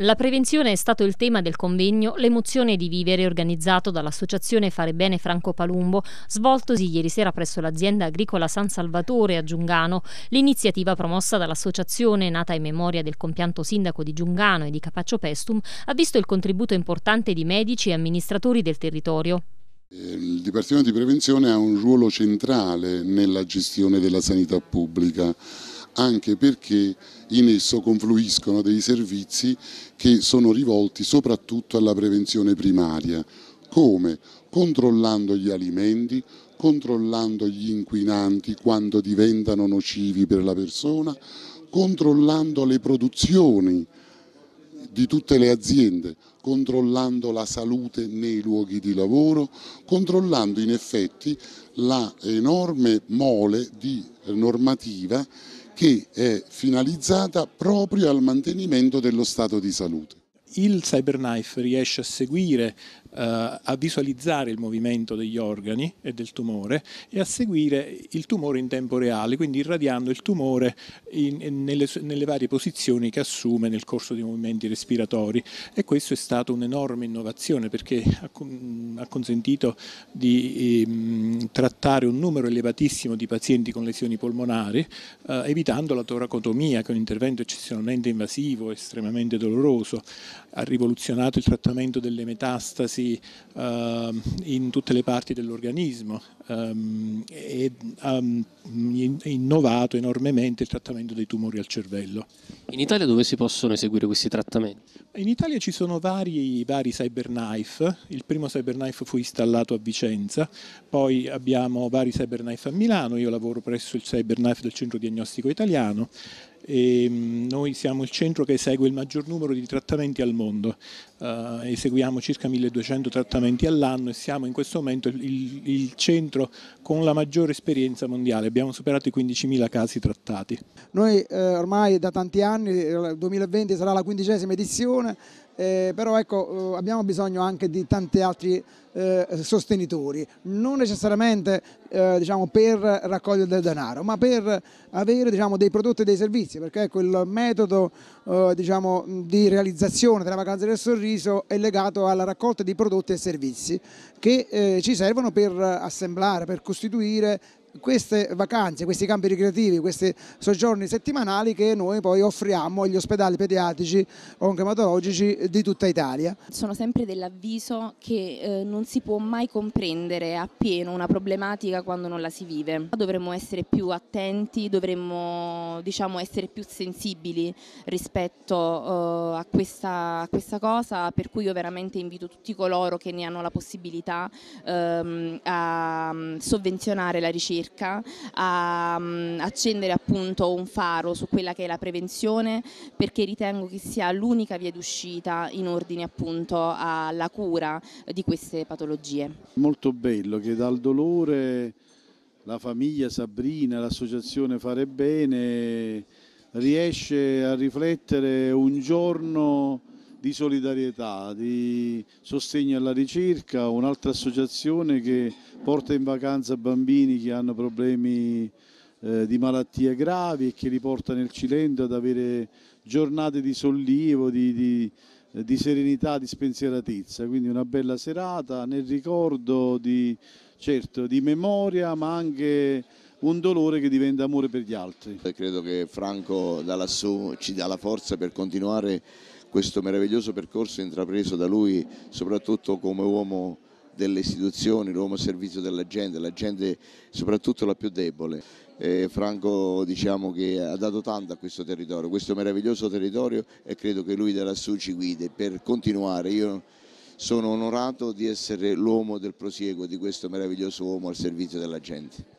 La prevenzione è stato il tema del convegno L'emozione di vivere organizzato dall'associazione Fare Bene Franco Palumbo, svoltosi ieri sera presso l'azienda agricola San Salvatore a Giungano. L'iniziativa promossa dall'associazione, nata in memoria del compianto sindaco di Giungano e di Capaccio Pestum, ha visto il contributo importante di medici e amministratori del territorio. Il Dipartimento di Prevenzione ha un ruolo centrale nella gestione della sanità pubblica anche perché in esso confluiscono dei servizi che sono rivolti soprattutto alla prevenzione primaria, come controllando gli alimenti, controllando gli inquinanti quando diventano nocivi per la persona, controllando le produzioni di tutte le aziende, controllando la salute nei luoghi di lavoro, controllando in effetti la enorme mole di normativa che è finalizzata proprio al mantenimento dello stato di salute il CyberKnife riesce a seguire, uh, a visualizzare il movimento degli organi e del tumore e a seguire il tumore in tempo reale, quindi irradiando il tumore in, in, nelle, nelle, varie posizioni che assume nel corso dei movimenti respiratori e questo è stato un'enorme innovazione perché ha, ha consentito di ehm, trattare un numero elevatissimo di pazienti con lesioni polmonari eh, evitando la toracotomia che è un intervento eccezionalmente invasivo, estremamente doloroso ha rivoluzionato il trattamento delle metastasi uh, in tutte le parti dell'organismo um, e ha mm, innovato enormemente il trattamento dei tumori al cervello. In Italia dove si possono eseguire questi trattamenti? In Italia ci sono vari, vari cyberknife, il primo cyberknife fu installato a Vicenza, poi abbiamo vari cyberknife a Milano, io lavoro presso il cyberknife del centro diagnostico italiano e ehm, noi siamo il centro che esegue il maggior numero di trattamenti al mondo, uh, eseguiamo circa 1200 trattamenti all'anno e siamo in questo momento il, il centro con la maggiore esperienza mondiale, abbiamo superato i 15.000 casi trattati. Noi eh, ormai da tanti anni, il 2020 sarà la quindicesima edizione, eh, però ecco, eh, abbiamo bisogno anche di tanti altri eh, sostenitori, non necessariamente eh, diciamo, per raccogliere del denaro, ma per avere diciamo, dei prodotti e dei servizi natalizia, perché quel metodo eh, diciamo, di realizzazione della vacanza del sorriso è legato alla raccolta di prodotti e servizi che eh, ci servono per assemblare, per costituire queste vacanze, questi campi ricreativi, questi soggiorni settimanali che noi poi offriamo agli ospedali pediatrici o onchematologici di tutta Italia. Sono sempre dell'avviso che eh, non si può mai comprendere appieno una problematica quando non la si vive. Dovremmo essere più attenti, dovremmo diciamo, essere più sensibili rispetto eh, a, questa, a, questa, cosa, per cui io veramente invito tutti coloro che ne hanno la possibilità ehm, a mm, sovvenzionare la ricerca ricerca, a um, accendere appunto un faro su quella che è la prevenzione perché ritengo che sia l'unica via d'uscita in ordine appunto alla cura di queste patologie. Molto bello che dal dolore la famiglia Sabrina, l'associazione Fare Bene riesce a riflettere un giorno di solidarietà, di sostegno alla ricerca, un'altra associazione che porta in vacanza bambini che hanno problemi eh, di malattie gravi e che li porta nel Cilento ad avere giornate di sollievo, di, di, di serenità, di spensieratezza. Quindi una bella serata nel ricordo di, certo, di memoria ma anche un dolore che diventa amore per gli altri. Eh, credo che Franco da lassù ci dà la forza per continuare questo meraviglioso percorso intrapreso da lui, soprattutto come uomo delle istituzioni, l'uomo a servizio della gente, la gente soprattutto la più debole. E Franco diciamo che ha dato tanto a questo territorio, questo meraviglioso territorio e credo che lui da lassù ci guidi per continuare. Io sono onorato di essere l'uomo del prosieguo di questo meraviglioso uomo al servizio della gente.